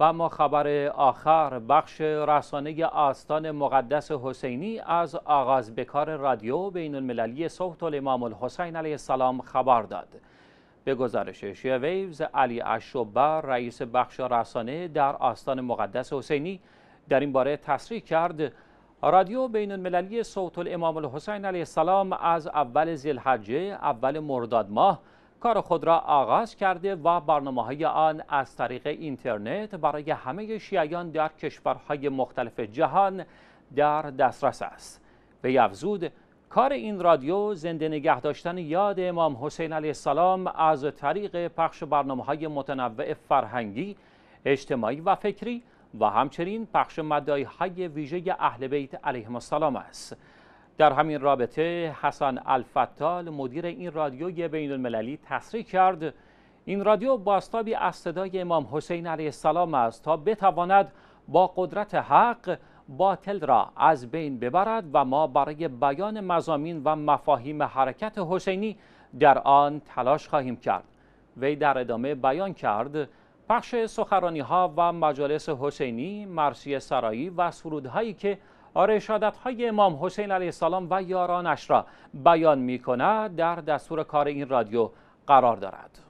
و اما خبر آخر بخش رسانه آستان مقدس حسینی از آغاز بکار رادیو بین المللی صوت الامام الحسین علیه السلام خبر داد به گزارش شیعه ویوز علی اشوبر رئیس بخش رسانه در آستان مقدس حسینی در این باره تصریح کرد رادیو بین المللی صوت الامام الحسین علیه السلام از اول زیلحجه اول مرداد ماه کار خود را آغاز کرده و برنامه های آن از طریق اینترنت برای همه شیعیان در کشورهای مختلف جهان در دسترس است به افزود کار این رادیو زنده نگه داشتن یاد امام حسین علیه السلام از طریق پخش برنامه های متنوع فرهنگی اجتماعی و فکری و همچنین پخش مدعی های ویژه اهل بیت علیه السلام است در همین رابطه حسن الفتال مدیر این رادیوی بین المللی تصریح کرد این رادیو باستابی از صدای امام حسین علیه السلام است تا بتواند با قدرت حق باطل را از بین ببرد و ما برای بیان مزامین و مفاهیم حرکت حسینی در آن تلاش خواهیم کرد وی در ادامه بیان کرد پخش سخرانی ها و مجالس حسینی مرسی سرایی و سرودهایی که رشادت آره، های امام حسین علیه السلام و یارانش را بیان می کند در دستور کار این رادیو قرار دارد.